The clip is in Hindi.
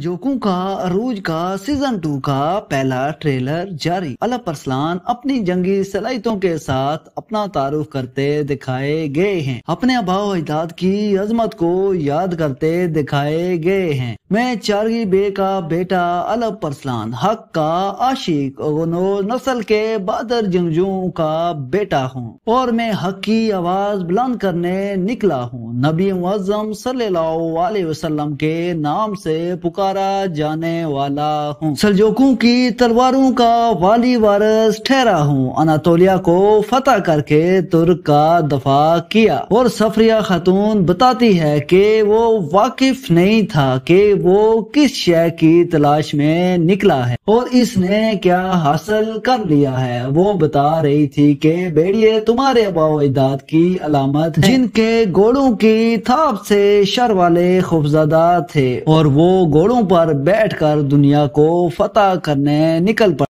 जोकू का अरूज का सीजन टू का पहला ट्रेलर जारी अलप अरसलान अपनी जंगी सलाहितों के साथ अपना तारुफ करते दिखाए गए हैं अपने अभाव अजदाद की अजमत को याद करते दिखाए गए हैं मैं चारगी बे का बेटा अलप परसलान हक का आशिक नस्ल के बादर जंगजू का बेटा हूँ और मैं हक की आवाज बुलंद करने निकला हूँ नबी मजम सल्लाम के नाम से पुकारा जाने वाला हूँ सलजोकों की तलवारों का वाली वारस ठहरा हूँ अनातोलिया को फतेह करके तुर्क का दफा किया और सफरिया खातून बताती है कि वो वाकिफ नहीं था कि वो किस शय की तलाश में निकला है और इसने क्या हासिल कर लिया है वो बता रही थी कि बेड़िए तुम्हारे अबाव की अलामत जिनके घोड़ों की थाप से शर वाले खुफजदा थे और वो घोड़ों पर बैठकर दुनिया को फतेह करने निकल पड़े